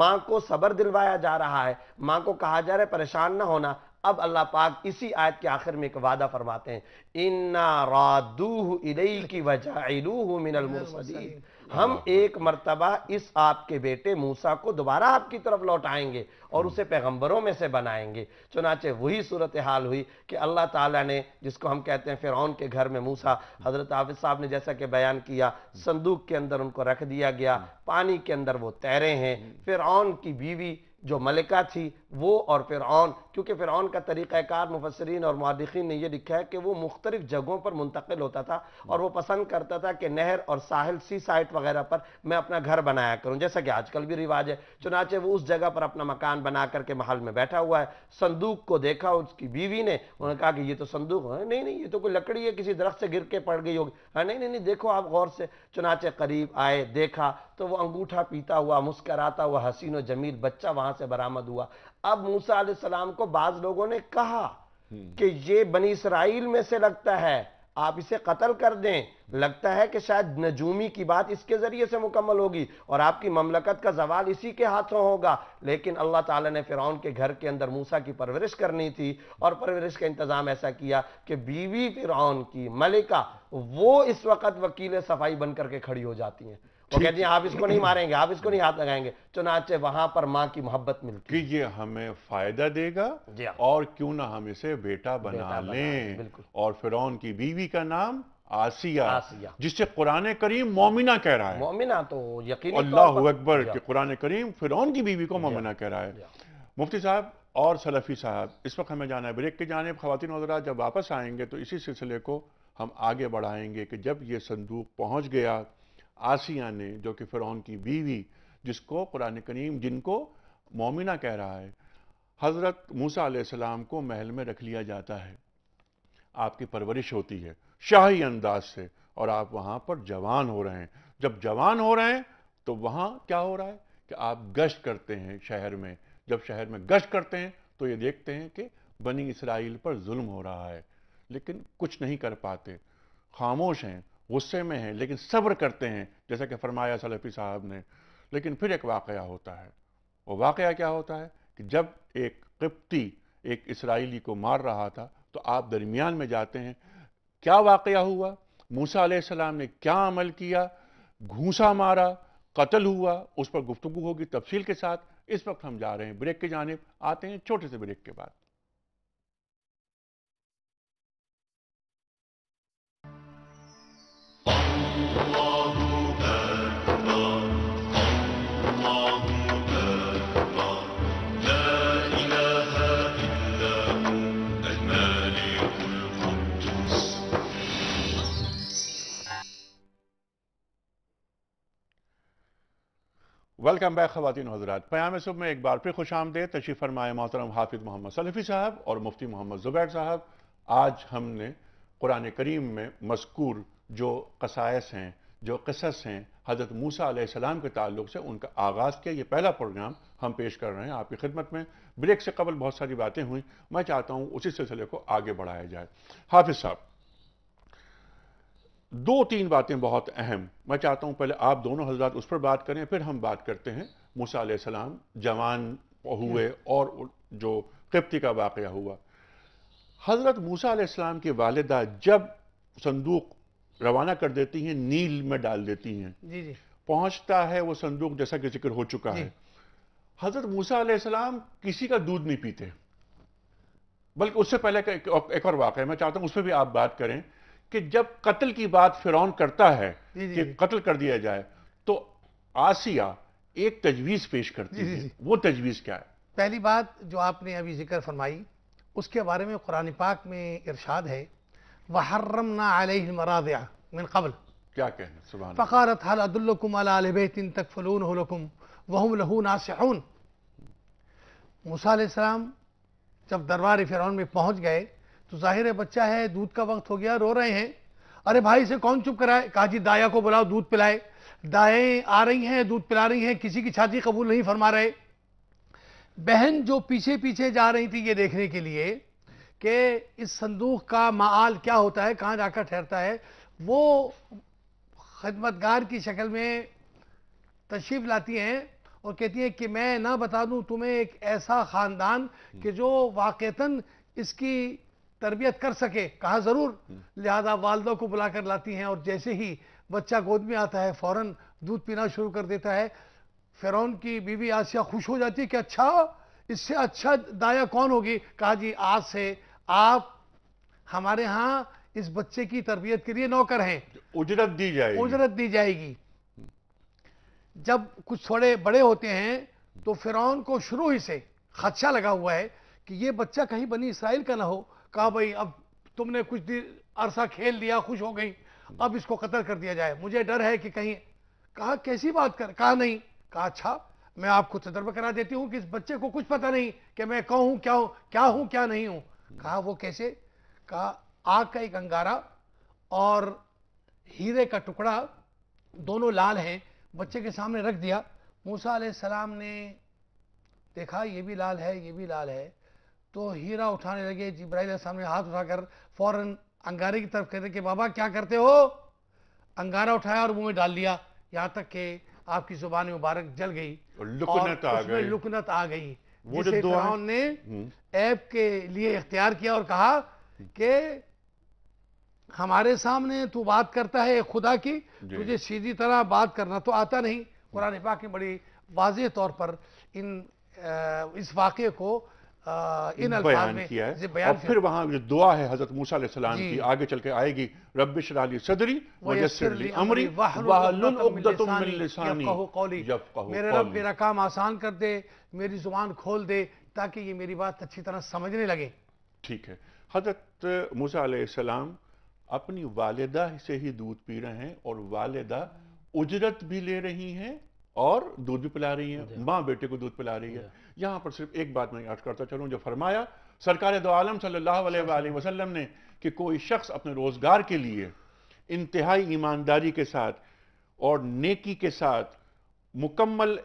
माँ को सबर दिलवाया जा रहा है माँ को कहा जा रहा है परेशान ना होना अब अल्लाह पाक इसी आयत के आखिर में एक वादा फरमाते हैं इन्ना की वजह मिनल हम एक मरतबा इस आपके बेटे मूसा को दोबारा आपकी तरफ लौटाएंगे और उसे पैगंबरों में से बनाएंगे चुनाचे वही सूरत हाल हुई कि अल्लाह ताला ने जिसको हम कहते हैं फ़िरौन के घर में मूसा हज़रत हाफिज़ साहब ने जैसा कि बयान किया संदूक के अंदर उनको रख दिया गया हाँ। पानी के अंदर वो तैरे हैं हाँ। फ़िरौन की बीवी जो मलिका थी वो और ऑन क्योंकि ऑन का तरीक़ाकार मुफसरीन और मारखीन ने यह लिखा है कि वो मुख्तलिफ जगहों पर मुंतकिल होता था और वो पसंद करता था कि नहर और साहिल सी साइट वगैरह पर मैं अपना घर बनाया करूँ जैसा कि आजकल भी रिवाज है चुनाचे वो उस जगह पर अपना मकान बना करके महल में बैठा हुआ है संदूक को देखा उसकी बीवी ने उन्होंने कहा कि ये तो संदूक है हाँ, नहीं नहीं ये तो कोई लकड़ी है किसी दरख्त से गिर के पड़ गई होगी हाँ नहीं नहीं देखो आप गौर से चुनाचे करीब आए देखा तो वो अंगूठा पीता हुआ मुस्कराता हुआ हसीन और जमील बच्चा वहां से बरामद हुआ अब मूसा सलाम को बाज लोगों ने कहा हम्म। कि ये बनी इसराइल में से लगता है आप इसे कत्ल कर दें लगता है कि शायद नजूमी की बात इसके ज़रिए से मुकम्मल होगी और आपकी ममलकत का जवाल इसी के हाथों होगा लेकिन अल्लाह ताला ने फ़िरौन के घर के अंदर मूसा की परवरिश करनी थी और परवरिश का इंतज़ाम ऐसा किया कि बीवी फ़िरौन की मलिका वो इस वक्त वकील सफाई बन करके खड़ी हो जाती हैं वो कहती है आप इसको नहीं मारेंगे आप इसको नहीं हाथ लगाएंगे चुनाचे वहां पर माँ की मोहब्बत मिलती कि ये हमें फायदा देगा हाँ। और क्यों ना हम इसे बेटा बना लें और फिर की बीवी का नाम आसिया आसिया जिससे कुरान करीम मोमिना कह रहा है मोमिना तो यकीन अल्लाह अकबर हाँ। के कुरान करीम फिर की बीवी को मोमिना हाँ। कह रहा है मुफ्ती साहब और सलफ़ी साहब इस वक्त हमें जाना है ब्रेक की जाने खातिन वजरा जब वापस आएंगे तो इसी सिलसिले को हम आगे बढ़ाएंगे कि जब ये संदूक पहुंच गया आसिया ने जो कि फ़िरौन की बीवी जिसको कुरान करीम जिनको मोमिना कह रहा है हज़रत मूसा सलाम को महल में रख लिया जाता है आपकी परवरिश होती है शाही अंदाज से और आप वहाँ पर जवान हो रहे हैं जब जवान हो रहे हैं तो वहाँ क्या हो रहा है कि आप गश्त करते हैं शहर में जब शहर में गश्त करते हैं तो ये देखते हैं कि बनी इसराइल पर जुल्म हो रहा है लेकिन कुछ नहीं कर पाते खामोश हैं गुस्से में हैं लेकिन सब्र करते हैं जैसा कि फरमाया सलफ़ी साहब ने लेकिन फिर एक वाक़ होता है वो वाकया क्या होता है कि जब एक किप्ती एक इसराइली को मार रहा था तो आप दरमियान में जाते हैं क्या वाक़ हुआ मूसा आसमाम ने क्या अमल किया घूसा मारा कत्ल हुआ उस पर गुफ्तु होगी तफसील के साथ इस वक्त हम जा रहे हैं ब्रेक की जानब आते हैं छोटे से ब्रेक के बाद वेलकम बैक खातिन हजरात प्याम सुबह में एक बार फिर खुश आमदे तशीफ़ फरमाए मोहतरम हाफिज़ मोहम्मद सलफ़ी साहब और मुफ्ती मोहम्मद ज़ुबैर साहब आज हमने कुरान करीम में मस्कूर जो कसायस हैं जो कसस हैं हज़रत मूसा आसमाम के ताल्लुक से उनका आगाज़ किया ये पहला प्रोग्राम हम पेश कर रहे हैं आपकी खिदमत में ब्रेक से कबल बहुत सारी बातें हुई मैं चाहता हूँ उसी सिलसिले को आगे बढ़ाया जाए हाफिज़ साहब दो तीन बातें बहुत अहम मैं चाहता हूं पहले आप दोनों हजरात उस पर बात करें फिर हम बात करते हैं मूसा सलाम जवान हुए हम्म। और जो कप्ती का वाक़ हुआ हज़रत मूसा सलाम के वालदा जब संदूक रवाना कर देती हैं नील में डाल देती हैं पहुंचता है वो संदूक जैसा कि जिक्र हो चुका है हज़रत मूसा सलाम किसी का दूध नहीं पीते बल्कि उससे पहले का एक, और वाक़ है मैं चाहता हूँ उस पर भी आप बात करें कि जब कत्ल की बात फिरौन करता है कि कत्ल कर दिया जाए तो आसिया एक तजवीज़ पेश करती है वो तजवीज़ क्या है पहली बात जो आपने अभी जिक्र फरमाई उसके बारे में कुरान पाक में इरशाद है वहर्रम ना आलमराज़ा मिन कबल क्या कहना सुबह फ़कारत हल तक फ़लून होलकुम वहम लहू नासन मूसा जब दरबार फ़िरौन में पहुंच गए तो जाहिर है बच्चा है दूध का वक्त हो गया रो रहे हैं अरे भाई से कौन चुप कराए कहा जी दाया को बुलाओ दूध पिलाए दाएं आ रही हैं दूध पिला रही हैं किसी की छाती कबूल नहीं फरमा रहे बहन जो पीछे पीछे जा रही थी ये देखने के लिए कि इस संदूक का माल क्या होता है कहाँ जाकर ठहरता है वो खदमतगार की शक्ल में तशीफ लाती हैं और कहती हैं कि मैं ना बता दूं तुम्हें एक ऐसा ख़ानदान कि जो वाक़ता इसकी तरबियत कर सके कहा ज़रूर लिहाजा वालदा को बुलाकर लाती हैं और जैसे ही बच्चा गोद में आता है फ़ौरन दूध पीना शुरू कर देता है फिरौन की बीवी आसिया खुश हो जाती है कि अच्छा इससे अच्छा दाया कौन होगी कहा जी आज से आप हमारे यहां इस बच्चे की तरबियत के लिए नौकर हैं उजरत दी जाएगी उजरत दी जाएगी जब कुछ थोड़े बड़े होते हैं तो फिरौन को शुरू ही से खदशा लगा हुआ है कि ये बच्चा कहीं बनी इसराइल का ना हो कहा भाई अब तुमने कुछ दिन अरसा खेल लिया खुश हो गई अब इसको कतल कर दिया जाए मुझे डर है कि कहीं कहा कैसी बात कर कहा नहीं कहा अच्छा मैं आपको तजर्बा करा देती हूँ कि इस बच्चे को कुछ पता नहीं कि मैं कौन हूँ क्या हूँ क्या हूँ क्या नहीं हूँ कहा वो कैसे कहा आग का एक अंगारा और हीरे का टुकड़ा दोनों लाल हैं बच्चे के सामने रख दिया मूसा सलाम ने देखा ये भी लाल है ये भी लाल है तो हीरा उठाने लगे जिब्राइल सामने हाथ उठाकर फौरन अंगारे की तरफ कहते कि बाबा क्या करते हो अंगारा उठाया और मुंह में डाल लिया यहाँ तक के आपकी जुबान मुबारक जल गई लुकनत आ गई लुकनत आ गई वो जो दुआ ने हम्म। ऐप के लिए इख्तियार किया और कहा कि हमारे सामने तू बात करता है खुदा की तुझे सीधी तरह बात करना तो आता नहीं कुरान पाक ने बड़ी वाज तौर पर इन आ, इस वाक्य को इन बयान किया है बयान और फिर वहाँ जो दुआ है हजरत मूसा सलाम की आगे चल के आएगी रब सदरी वजसरली अमरी मेरे रब मेरा काम आसान कर दे मेरी जुबान खोल दे ताकि ये मेरी बात अच्छी तरह समझने लगे ठीक है हजरत मूसा सलाम अपनी वालदा से ही दूध पी रहे हैं और वालदा उजरत भी ले रही हैं और दूध भी पिला रही हैं माँ बेटे को दूध पिला रही है यहाँ पर सिर्फ एक बात मैं याद करता चलूँ जो फरमाया सरकार दो आलम सल्लल्लाहु ने कि कोई शख्स अपने रोज़गार के लिए इंतहाई ईमानदारी के साथ और नेकी के साथ मुकम्मल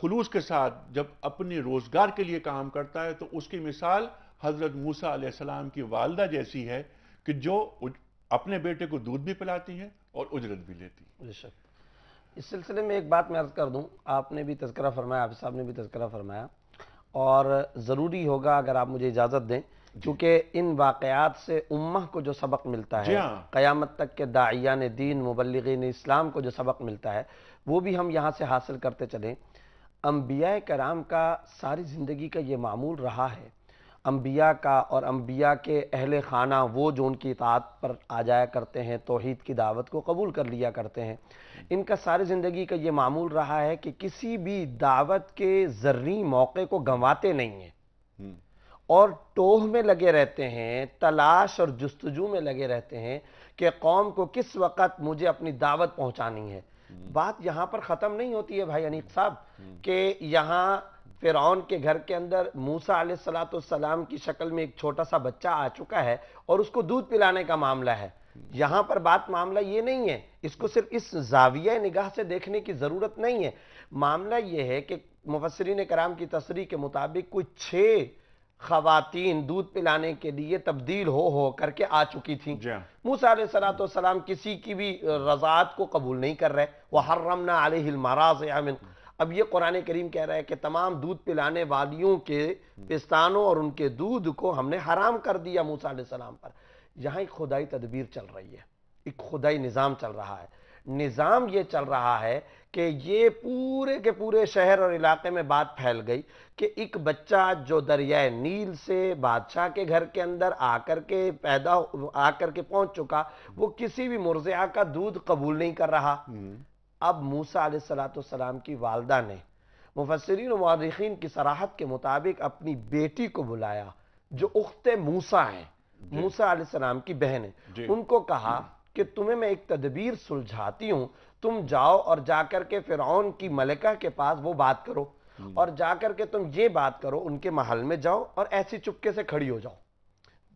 खलूस के साथ जब अपने रोज़गार के लिए काम करता है तो उसकी मिसाल हज़रत मूसा सलाम की वालदा जैसी है कि जो अपने बेटे को दूध भी पिलाती हैं और उजरत भी लेती हैं इस सिलसिले में एक बात मैं अर्ज़ कर दूँ आपने भी तस्करा फरमाया आप साहब ने भी तस्करा फरमाया और ज़रूरी होगा अगर आप मुझे इजाज़त दें क्योंकि इन वाकयात से उम्मा को जो सबक मिलता है हाँ। क़यामत तक के दायान दीन मुबलिन इस्लाम को जो सबक मिलता है वो भी हम यहाँ से हासिल करते चलें अम्बिया कराम का सारी ज़िंदगी का ये मामूल रहा है अम्बिया का और अम्बिया के अहल ख़ाना वो जो उनकी इतात पर आ जाया करते हैं तोहद की दावत को कबूल कर लिया करते हैं इनका सारी ज़िंदगी का ये मामूल रहा है कि किसी भी दावत के ज़र्री मौके को गंवाते नहीं हैं हम्म। और टोह में लगे रहते हैं तलाश और जस्तजू में लगे रहते हैं कि कौम को किस वक्त मुझे अपनी दावत पहुँचानी है हम्म। बात यहाँ पर ख़त्म नहीं होती है भाई अनीक साहब हम्म। कि यहाँ फ़िरौन के घर के अंदर मूसा सलाम की शक्ल में एक छोटा सा बच्चा आ चुका है और उसको दूध पिलाने का मामला है यहाँ पर बात मामला ये नहीं है इसको सिर्फ इस जाविया निगाह से देखने की ज़रूरत नहीं है मामला ये है कि मुफसरीन कराम की तस्री के मुताबिक कुछ छः खातन दूध पिलाने के लिए तब्दील हो हो करके आ चुकी थी हाँ। मूसा सलाम किसी की भी रजात को कबूल नहीं कर रहे वह हर आलिल महाराज आमिन अब ये कुरान करीम कह रहा है कि तमाम दूध पिलाने वालियों के हम्म। पिस्तानों और उनके दूध को हमने हराम कर दिया मूसा सलाम पर यहाँ एक खुदाई तदबीर चल रही है एक खुदाई निज़ाम चल रहा है निज़ाम ये चल रहा है कि ये पूरे के पूरे शहर और इलाके में बात फैल गई कि एक बच्चा जो दरियाए नील से बादशाह के घर के अंदर आकर के पैदा आकर के पहुंच चुका वो किसी भी मुर्जिया का दूध कबूल नहीं कर रहा हम्म। अब मूसा सलाम की वालदा ने मुफसरीन मौरखीन की सराहत के मुताबिक अपनी बेटी को बुलाया जो उख्त मूसा है मूसा सलाम की बहन है उनको कहा कि तुम्हें मैं एक तदबीर सुलझाती हूँ तुम जाओ और जाकर के फ़िरौन की मलिका के पास वो बात करो और जाकर के तुम ये बात करो उनके महल में जाओ और ऐसी चुपके से खड़ी हो जाओ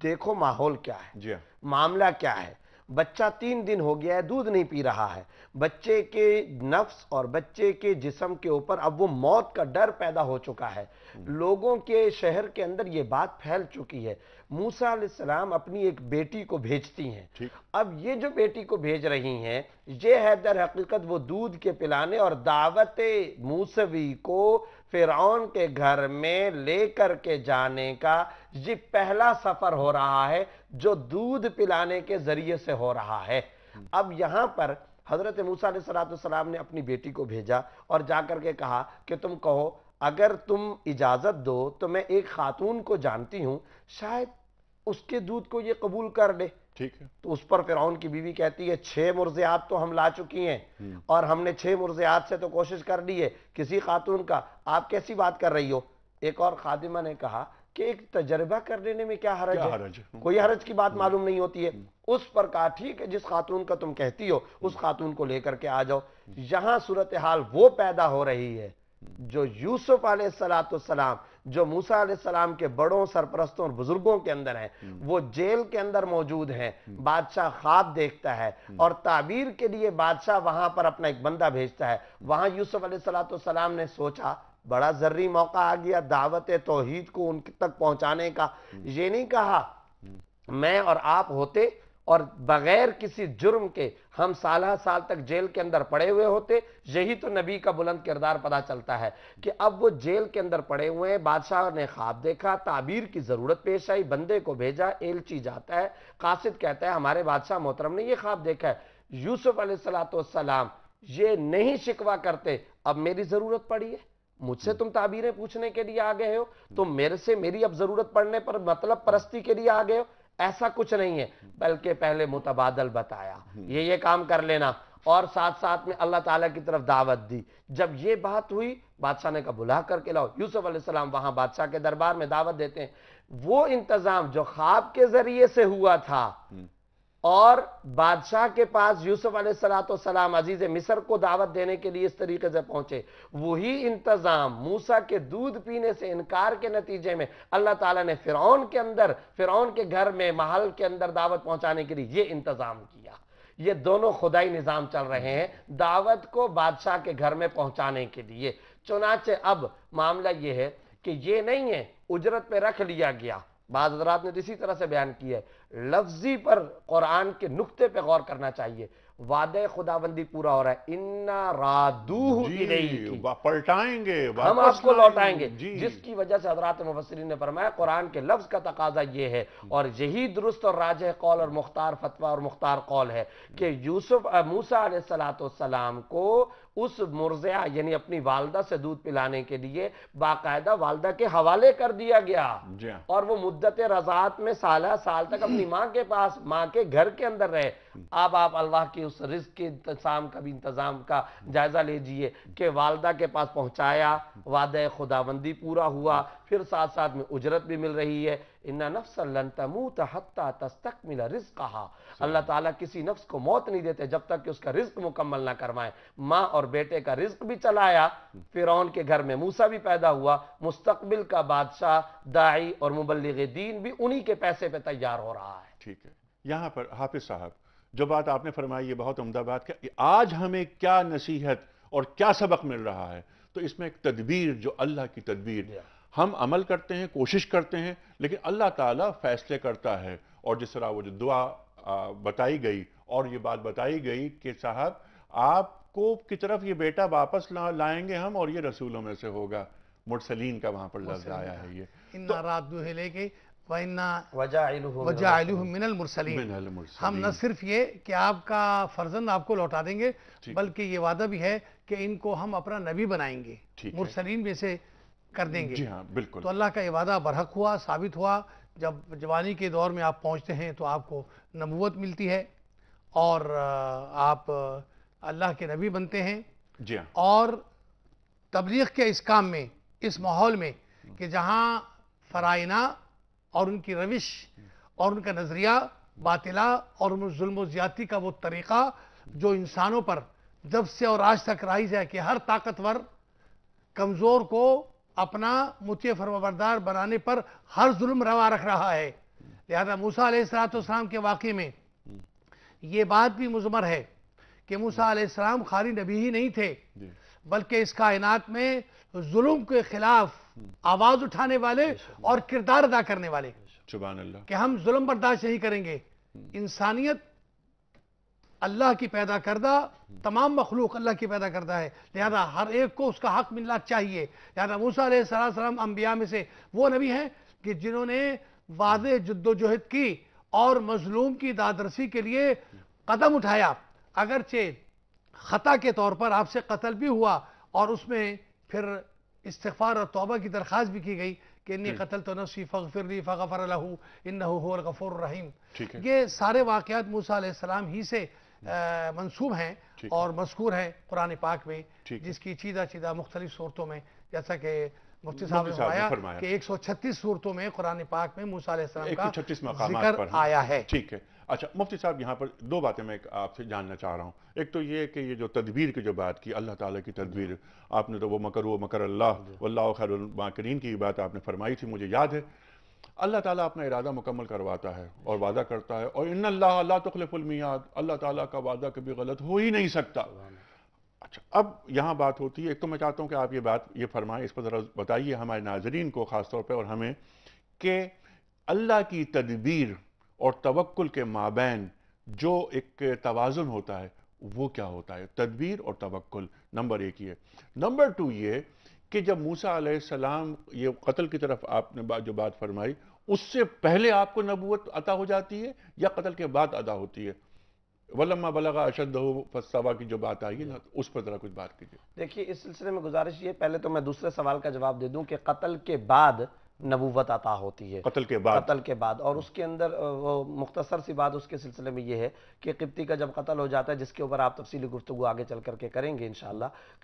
देखो माहौल क्या है मामला क्या है बच्चा तीन दिन हो गया है दूध नहीं पी रहा है बच्चे के नफ्स और बच्चे के जिसम के ऊपर अब वो मौत का डर पैदा हो चुका है लोगों के शहर के अंदर ये बात फैल चुकी है मूसा सलाम अपनी एक बेटी को भेजती हैं अब ये जो बेटी को भेज रही हैं ये है दर हकीकत वो दूध के पिलाने और दावत मूसवी को फिरौन के घर में लेकर के जाने का ये पहला सफ़र हो रहा है जो दूध पिलाने के ज़रिए से हो रहा है अब यहाँ पर हज़रत मूसा सलाम ने अपनी बेटी को भेजा और जाकर के कहा कि तुम कहो अगर तुम इजाज़त दो तो मैं एक ख़ातून को जानती हूँ शायद उसके दूध को ये कबूल कर ले ठीक है तो उस पर फिरौन की बीवी कहती है छह मुर्जियात तो हम ला चुकी हैं हम्म। और हमने छह मुर्जियात से तो कोशिश कर ली है किसी खातून का आप कैसी बात कर रही हो एक और खादिमा ने कहा कि एक तजर्बा कर लेने में क्या हरज क्या है हरज? कोई हरज की बात हम्म। मालूम नहीं होती है हम्म। उस पर कहा ठीक है जिस खातून का तुम कहती हो उस खातून को लेकर के आ जाओ यहां सूरत हाल वो पैदा हो रही है जो यूसुफ सलाम जो मूसा सलाम के बड़ों सरपरस्तों और बुजुर्गों के अंदर है वो जेल के अंदर मौजूद हैं बादशाह ख्वाब देखता है और ताबीर के लिए बादशाह वहां पर अपना एक बंदा भेजता है वहां यूसुफ सलाम ने सोचा बड़ा जर्री मौका आ गया दावत तोहहीद को उन तक पहुंचाने का ये नहीं कहा मैं और आप होते और बगैर किसी जुर्म के हम साल साल तक जेल के अंदर पड़े हुए होते यही तो नबी का बुलंद किरदार पता चलता है कि अब वो जेल के अंदर पड़े हुए हैं बादशाह ने ख्वाब देखा ताबीर की ज़रूरत पेश आई बंदे को भेजा एलची जाता है कासिद कहता है हमारे बादशाह मोहतरम ने यह ख्वाब देखा है यूसुफ असलातम ये नहीं शिकवा करते अब मेरी ज़रूरत पड़ी है मुझसे तुम ताबीरें पूछने के लिए आ गए हो तुम मेरे से मेरी अब ज़रूरत पड़ने पर मतलब परस्ती के लिए आ गए हो ऐसा कुछ नहीं है हम्म। बल्कि पहले मुतबादल बताया हम्म। ये ये काम कर लेना और साथ साथ में अल्लाह ताला की तरफ दावत दी जब ये बात हुई बादशाह ने कहा बुला करके लाओ यूसुफ अलैहिस्सलाम वहां बादशाह के दरबार में दावत देते हैं वो इंतज़ाम जो ख्वाब के ज़रिए से हुआ था हम्म। और बादशाह के पास यूसुफ सलाम अजीज मिस्र को दावत देने के लिए इस तरीके से पहुंचे वही इंतजाम मूसा के दूध पीने से इनकार के नतीजे में अल्लाह ताला ने फिरौन के अंदर फिरौन के घर में महल के अंदर दावत पहुंचाने के लिए ये इंतजाम किया ये दोनों खुदाई निज़ाम चल रहे हैं दावत को बादशाह के घर में पहुंचाने के लिए चुनाचे अब मामला यह है कि ये नहीं है उजरत पे रख लिया गया बाद हजरात ने तो इसी तरह से बयान किया है लफ्जी पर कुरान के नुकते पे गौर करना चाहिए वादे खुदाबंदी पूरा हो रहा है इन्ना रादू पलटाएंगे हम आपको लौटाएंगे जिसकी वजह से हजरात मुबसरीन ने फरमाया कुरान के लफ्ज का तकाजा ये है और यही दुरुस्त और राज कौल और मुख्तार फतवा और मुख्तार कौल है कि यूसुफ मूसा सलाम को उस मुर्जिया यानी अपनी वालदा से दूध पिलाने के लिए बाकायदा वालदा के हवाले कर दिया गया हाँ। और वो मुद्दत रजात में साल साल तक अपनी माँ के पास माँ के घर के अंदर रहे अब आप अल्लाह की उस रिस्क के इंतजाम का भी इंतजाम का जायजा लीजिए कि वालदा के पास पहुंचाया वादे खुदाबंदी पूरा हुआ फिर साथ साथ में उजरत भी मिल रही है इन्ना तमूत हत्ता तस्तक मिला रिज कहा अल्लाह ताला किसी नफ्स को मौत नहीं देते जब तक कि उसका मुकम्मल ना माँ और बेटे का भी चलाया हम्म। फिर के घर में मूसा भी पैदा हुआ मुस्तकबिल का बादशाह दाई और दीन भी उन्हीं के पैसे तैयार हो रहा है ठीक है यहाँ पर हाफिज साहब जो बात आपने फरमाई है बहुत उमदा बात आज हमें क्या नसीहत और क्या सबक मिल रहा है तो इसमें एक तदबीर जो अल्लाह की तदबीर हम अमल करते हैं कोशिश करते हैं लेकिन अल्लाह ताला फैसले करता है और जिस तरह वो जो दुआ बताई गई और ये बात बताई गई कि साहब आपको की तरफ ये बेटा वापस ला, लाएंगे हम और ये रसूलों में से होगा मुरसलीन का वहाँ पर लफ्ज आया है ये तो, लेके हम न सिर्फ ये कि आपका फर्जंद आपको लौटा देंगे बल्कि ये वादा भी है कि इनको हम अपना नबी बनाएंगे मुरसलीन में से कर देंगे जी हाँ बिल्कुल तो अल्लाह का ये वादा बरहक हुआ साबित हुआ जब जवानी के दौर में आप पहुँचते हैं तो आपको नबूत मिलती है और आप अल्लाह के नबी बनते हैं जी हाँ और तबलीग के इस काम में इस माहौल में कि जहाँ फराइना और उनकी रविश और उनका नज़रिया बातिला और जुल्म ज्यादा का वो तरीक़ा जो इंसानों पर जब से और आज तक राइज है कि हर ताकतवर कमज़ोर को अपना मुतिय फर्माबरदार बनाने पर हर जुल्म रवा रख रहा है लिहाजा मूसा सलाम के वाक़े में ये बात भी मुजमर है कि मूसा सलाम खाली नबी ही नहीं थे बल्कि इस कायनात में जुल्म के खिलाफ आवाज़ उठाने वाले और किरदार अदा करने वाले कि हम जुल्म बर्दाश्त नहीं करेंगे हम्म। इंसानियत अल्लाह की पैदा करदा तमाम मखलूक अल्लाह की पैदा करता है लिहाजा हर एक को उसका हक मिलना चाहिए लिहाजा मूसा सलाम अम्बिया में से वो नबी हैं कि जिन्होंने वाज जद्दोजहद की और मजलूम की दादरसी के लिए कदम उठाया अगरचे ख़ता के तौर पर आपसे कत्ल भी हुआ और उसमें फिर इस्तफ़ार और तोबा की दरख्वास्त भी की गई कि इन्नी कतल तो नसी फ़िर फ़र लहू इन गफ़ुर रहीम ये सारे वाक़ात मूसा सलाम ही से मंसूब हैं और मशहूर हैं कुरान पाक में जिसकी चीदा चीदा मुख्तलिफ सूरतों में जैसा कि मुफ्ती साहब ने बताया कि छत्तीस सूरतों में कुरान पाक में मूसा का आया है ठीक है अच्छा मुफ्ती साहब यहाँ पर दो बातें मैं आपसे जानना चाह रहा हूँ एक तो ये कि ये जो तदबीर की जो बात की अल्लाह ताला की तदबीर आपने तो वो मकर व मकर अल्लाह वल्ला खैर माकरीन की बात आपने फरमाई थी मुझे याद है अल्लाह ताला अपना इरादा मुकम्मल करवाता है और वादा करता है और इन अल्लाह अल्लाह तखलफुलमियाद अल्लाह ताला का वादा कभी गलत हो ही नहीं सकता अच्छा अब यहाँ बात होती है एक तो मैं चाहता हूँ कि आप ये बात ये फरमाएं इस पर ज़रा बताइए हमारे नाजरीन को ख़ासतौर पर और हमें कि अल्लाह की तदबीर और तवक्ल के माबैन जो एक तोज़ुन होता है वो क्या होता है तदबीर और तवक्ल नंबर एक ये नंबर टू ये कि जब मूसा सलाम ये कत्ल की तरफ आपने बा, जो बात फरमाई उससे पहले आपको नबूत अदा हो जाती है या कत्ल के बाद अदा होती है वलम्मा बलगा अशद फसावा की जो बात आई है ना उस पर ज़रा कुछ बात कीजिए देखिए इस सिलसिले में गुजारिश ये पहले तो मैं दूसरे सवाल का जवाब दे दूं कि कत्ल के बाद नबूवत अता होती है कत्ल के बाद कत्ल के बाद और उसके अंदर वो मुख्तसर सी बात उसके सिलसिले में ये है कि किप्ती का जब कत्ल हो जाता है जिसके ऊपर आप तफसीली गुफ्तु आगे चल करके करेंगे इन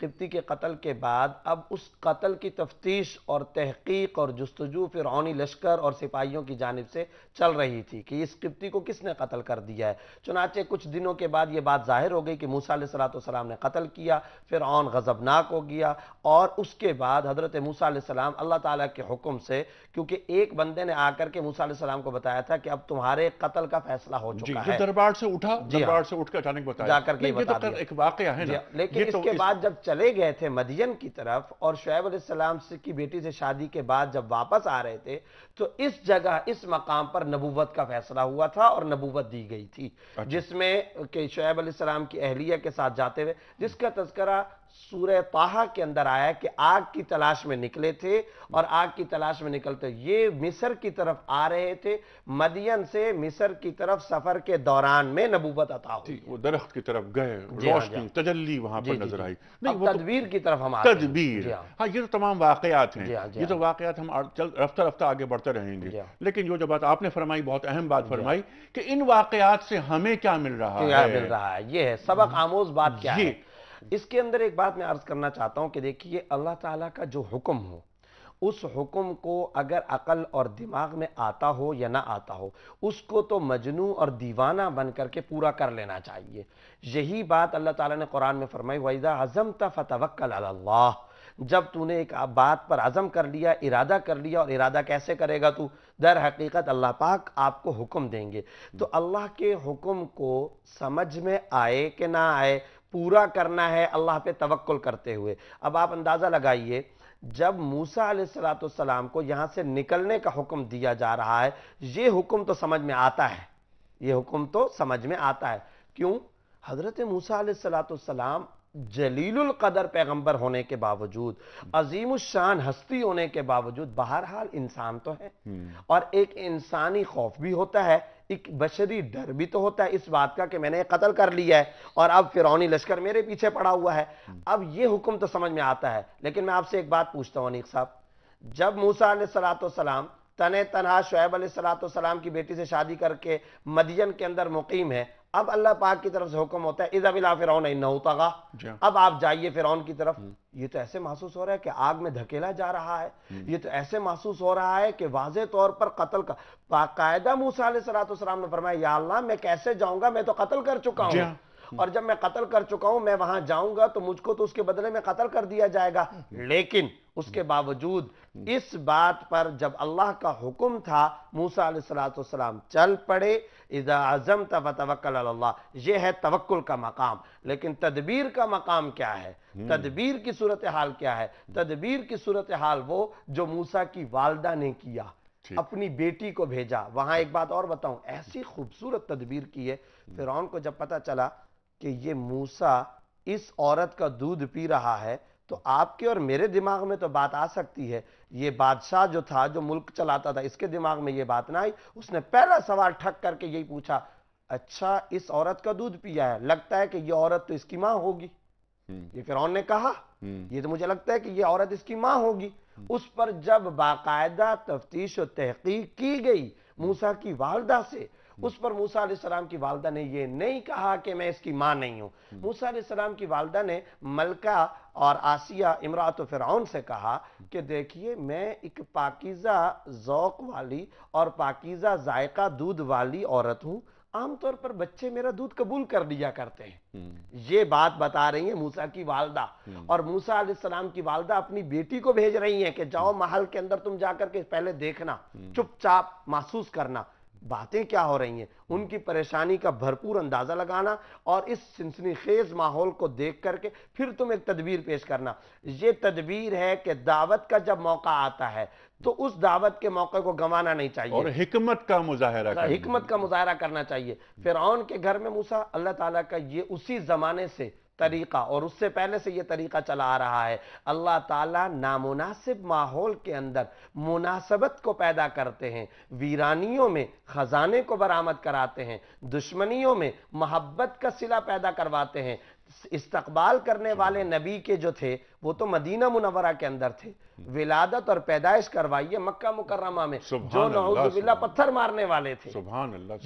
किप्ती के कत्ल के बाद अब उस कत्ल की तफ्तीश और तहकीक और जस्तजू फिर ओनी लश्कर और सिपाहियों की जानब से चल रही थी कि इस किप्ती को किसने कत्ल कर दिया है चुनाचे कुछ दिनों के बाद ये बात जाहिर हो गई कि मूसा सलातम ने कत्ल किया फिर गज़बनाक हो गया और उसके बाद हज़रत मूसा अल्लाह ताली के हुक्म से थे क्योंकि एक बंदे ने आकर के मूसा सलाम को बताया था कि अब तुम्हारे कत्ल का फैसला हो चुका है दरबार से उठा हाँ। दरबार से उठकर अचानक जाकर के तो एक वाक्य है हाँ, लेकिन तो इसके बाद जब चले गए थे मदियन की तरफ और शुएब सलाम की बेटी से शादी के बाद जब वापस आ रहे थे तो इस जगह इस मकाम पर नबूवत का फैसला हुआ था और नबूवत दी गई थी अच्छा। जिसमें के शुएब सलाम की अहलिया के साथ जाते हुए जिसका तस्करा सूर्य ताहा के अंदर आया कि आग की तलाश में निकले थे और आग की तलाश में निकलते तो ये मिस्र की तरफ आ रहे थे मदियन से मिस्र की तरफ सफर के दौरान में नबूबत अता हुई वो दरख्त की तरफ गए हाँ, हाँ। रोशनी तजल्ली वहां पर नजर आई नहीं वो तो तदबीर की तरफ हम तदबीर हाँ।, हाँ ये तो तमाम वाकयात हैं ये तो वाकयात हम रफ्ता रफ्ता आगे बढ़ते रहेंगे लेकिन जो जो बात आपने फरमाई बहुत अहम बात फरमाई कि इन वाकयात से हमें क्या मिल रहा है मिल रहा है ये है सबक आमोज बात क्या है इसके अंदर एक बात मैं अर्ज करना चाहता हूँ कि देखिए अल्लाह ताला का जो हुक्म हो उस हुक्म को अगर अकल और दिमाग में आता हो या ना आता हो उसको तो मजनू और दीवाना बन करके पूरा कर लेना चाहिए यही बात अल्लाह ताला ने कुरान में फरमाई वैदा हज़म तफ़तवक्ल अल्लाह जब तूने एक बात पर आजम कर लिया इरादा कर लिया और इरादा कैसे करेगा तू दर हकीकत अल्लाह पाक आपको हुक्म देंगे तो अल्लाह के हुक्म को समझ में आए कि ना आए पूरा करना है अल्लाह पे तवक्ल करते हुए अब आप अंदाज़ा लगाइए जब मूसा सलाम को यहाँ से निकलने का हुक्म दिया जा रहा है ये हुक्म तो समझ में आता है ये हुक्म तो समझ में आता है क्यों हज़रत मूसा सलाम जलील कदर पैगंबर होने के बावजूद अजीम शान हस्ती होने के बावजूद बहरहाल इंसान तो है हम्म। और एक इंसानी खौफ भी होता है एक बशरी डर भी तो होता है इस बात का कि मैंने कत्ल कर लिया है और अब फिरौनी लश्कर मेरे पीछे पड़ा हुआ है हम्म। अब ये हुक्म तो समझ में आता है लेकिन मैं आपसे एक बात पूछता हूँ अनिक साहब जब मूसा सलाम तने तनहा शुएब सलाम की बेटी से शादी करके मदियन के अंदर मुकीम है अब अल्लाह पाक की तरफ से हुक्म होता है इजा बिला फिरौन नौतगा हाँ। अब आप जाइए फिर की तरफ हम्म। ये तो ऐसे महसूस हो रहा है कि आग में धकेला जा रहा है हम्म। ये तो ऐसे महसूस हो रहा है कि वाज तौर पर कत्ल का बाकायदा मूसा सलाम ने फरमाया या मैं कैसे जाऊंगा मैं तो कत्ल कर चुका हूँ हाँ। हम्म। और जब मैं कत्ल कर चुका हूं मैं वहां जाऊंगा तो मुझको तो उसके बदले में कत्ल कर दिया जाएगा लेकिन उसके हम्म। बावजूद हम्म। इस बात पर जब अल्लाह का हुक्म था मूसा सलाम चल पड़े इजा आजम तवक्ल ये है तवक्ल का मकाम लेकिन तदबीर का मकाम क्या है हम्म। तदबीर की सूरत हाल क्या है तदबीर की सूरत हाल वो जो मूसा की वालदा ने किया अपनी बेटी को भेजा वहां एक बात और बताऊं ऐसी खूबसूरत तदबीर की है फिर को जब पता चला कि ये मूसा इस औरत का दूध पी रहा है तो आपके और मेरे दिमाग में तो बात आ सकती है ये बादशाह जो था जो मुल्क चलाता था इसके दिमाग में ये बात ना आई उसने पहला सवाल ठक करके यही पूछा अच्छा इस औरत का दूध पिया है लगता है कि ये औरत तो इसकी माँ होगी हम्म। ये फिर ने कहा हम्म। ये तो मुझे लगता है कि ये औरत इसकी माँ होगी हम्म। उस पर जब बाकायदा तफ्तीश और तहकीक की गई मूसा की वालदा से उस पर मूसा सलाम की वालदा ने यह नहीं कहा कि मैं इसकी मां नहीं हूं मूसा सलाम की वालदा ने मलका और आसिया इमरात फ़िरौन से कहा कि देखिए मैं एक पाकिज़ा जौक वाली और पाकिज़ा जायका दूध वाली औरत हूं आमतौर पर बच्चे मेरा दूध कबूल कर लिया करते हैं हम्म। ये बात बता रही है मूसा की वालदा हम्म। और मूसा सलाम की वालदा अपनी बेटी को भेज रही है कि जाओ हम्म। महल के अंदर तुम जाकर के पहले देखना चुपचाप महसूस करना बातें क्या हो रही हैं उनकी परेशानी का भरपूर अंदाज़ा लगाना और इस सिलसिनी खेज माहौल को देख करके फिर तुम एक तदबीर पेश करना ये तदबीर है कि दावत का जब मौका आता है तो उस दावत के मौके को गंवाना नहीं चाहिए और हिकमत का मुजाहरा हाँ, हिकमत का मुजाहरा करना चाहिए फिर के घर में मूसा अल्लाह ताला का ये उसी ज़माने से तरीक़ा और उससे पहले से ये तरीक़ा चला आ रहा है अल्लाह ताला नामुनासिब माहौल के अंदर मुनासबत को पैदा करते हैं वीरानियों में ख़जाने को बरामद कराते हैं दुश्मनियों में मोहब्बत का सिला पैदा करवाते हैं इस्तकबाल करने वाले नबी के जो थे वो तो मदीना मुनवरा के अंदर थे विलादत और पैदाइश करवाई है मक्का मुकर्रमा में जो नौजुबिल्ला पत्थर मारने वाले थे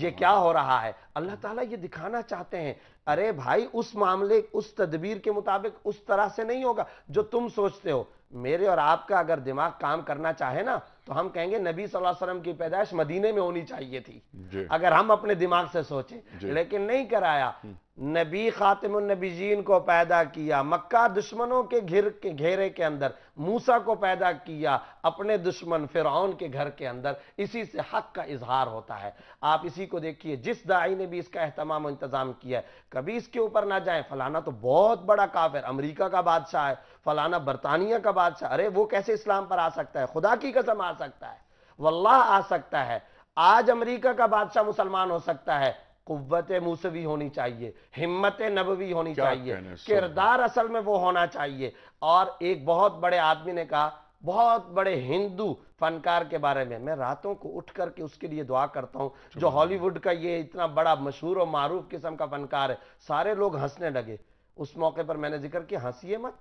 ये क्या हो रहा है अल्लाह ताला ये दिखाना चाहते हैं अरे भाई उस मामले उस तदबीर के मुताबिक उस तरह से नहीं होगा जो तुम सोचते हो मेरे और आपका अगर दिमाग काम करना चाहे ना तो हम कहेंगे नबी सल्लल्लाहु अलैहि वसल्लम की पैदाइश मदीने में होनी चाहिए थी अगर हम अपने दिमाग से सोचें लेकिन नहीं कराया हम्म। नबी खातिम नबीजीन को पैदा किया मक्का दुश्मनों के घिर घेर के घेरे के अंदर मूसा को पैदा किया अपने दुश्मन फिरौन के घर के अंदर इसी से हक का इजहार होता है आप इसी को देखिए जिस दाई ने भी इसका अहतमाम इंतजाम किया है कभी इसके ऊपर ना जाए फलाना तो बहुत बड़ा काफिर अमरीका का बादशाह है फलाना बरतानिया का बादशाह अरे वो कैसे इस्लाम पर आ सकता है खुदा की कसम आ सकता है वल्लाह आ सकता है आज अमेरिका का बादशाह मुसलमान हो सकता है कुत मूसवी होनी चाहिए हिम्मत नबवी होनी चाहिए किरदार असल में वो होना चाहिए और एक बहुत बड़े आदमी ने कहा बहुत बड़े हिंदू फनकार के बारे में मैं रातों को उठ करके उसके लिए दुआ करता हूं जो हॉलीवुड का ये इतना बड़ा मशहूर और मारूफ किस्म का फनकार है सारे लोग हंसने लगे उस मौके पर मैंने जिक्र किया हंसीए मत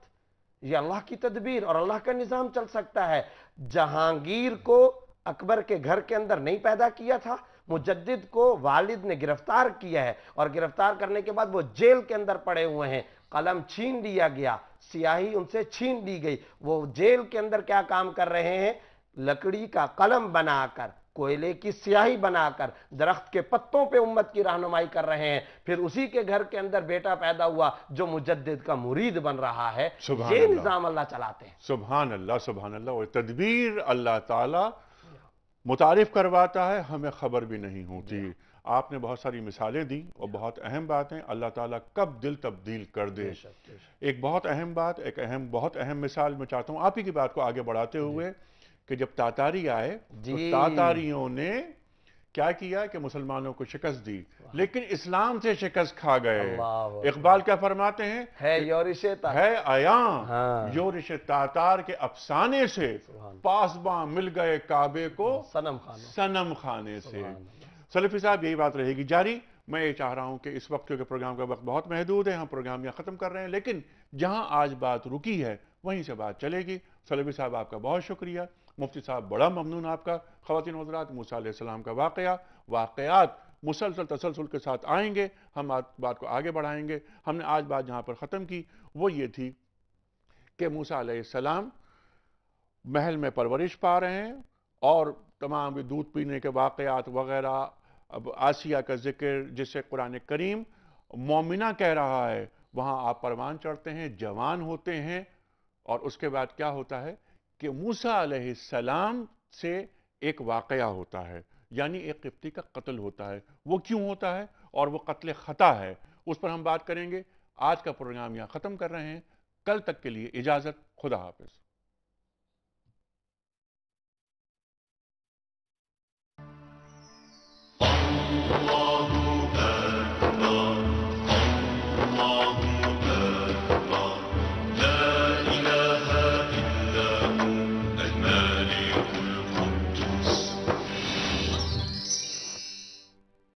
ये अल्लाह की तदबीर और अल्लाह का निज़ाम चल सकता है जहांगीर को अकबर के घर के अंदर नहीं पैदा किया था मुजद्दिद को वालिद ने गिरफ्तार किया है और गिरफ्तार करने के बाद वो जेल के अंदर पड़े हुए हैं कलम छीन लिया गया स्याही उनसे छीन ली गई वो जेल के अंदर क्या काम कर रहे हैं लकड़ी का कलम बनाकर कोयले की स्याही बनाकर दरख्त के पत्तों पे उम्मत की रहनुमाई कर रहे हैं फिर उसी के घर के अंदर बेटा पैदा हुआ जो मुजद्द का मुरीद बन रहा है ये निज़ाम अल्लाह चलाते हैं सुबह अल्लाह सुबहान अल्लाह और तदबीर अल्लाह ताला मुतारिफ करवाता है हमें खबर भी नहीं होती आपने बहुत सारी मिसालें दी और बहुत अहम बातें अल्लाह ताला कब दिल तब्दील कर दे देशा, देशा। एक बहुत अहम बात एक अहम बहुत अहम मिसाल मैं चाहता हूँ आप ही की बात को आगे बढ़ाते हुए कि जब तातारी आए तो तातारियों ने क्या किया कि मुसलमानों को शिकस्त दी लेकिन इस्लाम से शिकस्त खा गए इकबाल क्या फरमाते हैं है है आया हाँ। योरिश तातार के अफसाने से पासबा मिल गए काबे को सनम खाने सनम खाने से सलफी साहब यही बात रहेगी जारी मैं ये चाह रहा हूँ कि इस वक्त क्योंकि प्रोग्राम का वक्त बहुत महदूद है हम प्रोग्राम यहाँ ख़त्म कर रहे हैं लेकिन जहाँ आज बात रुकी है वहीं से बात चलेगी सलफी साहब आपका बहुत शुक्रिया मुफ्ती साहब बड़ा ममनून आपका खातिन हजरात मूसम का वाक़ वाक़ात मुसलसल तसलसल के साथ आएंगे हम आज बात को आगे बढ़ाएंगे हमने आज बात जहाँ पर ख़त्म की वो ये थी कि मूसा सलाम महल में परवरिश पा रहे हैं और तमाम दूध पीने के वाक़ात वगैरह अब आसिया का जिक्र जिसे कुरान करीम मोमिना कह रहा है वहाँ आप परवान चढ़ते हैं जवान होते हैं और उसके बाद क्या होता है कि मूसा सलाम से एक वाक़ होता है यानी एक किप्ती का कत्ल होता है वो क्यों होता है और वो कत्ल ख़ता है उस पर हम बात करेंगे आज का प्रोग्राम यहाँ ख़त्म कर रहे हैं कल तक के लिए इजाज़त खुदा हाफिज़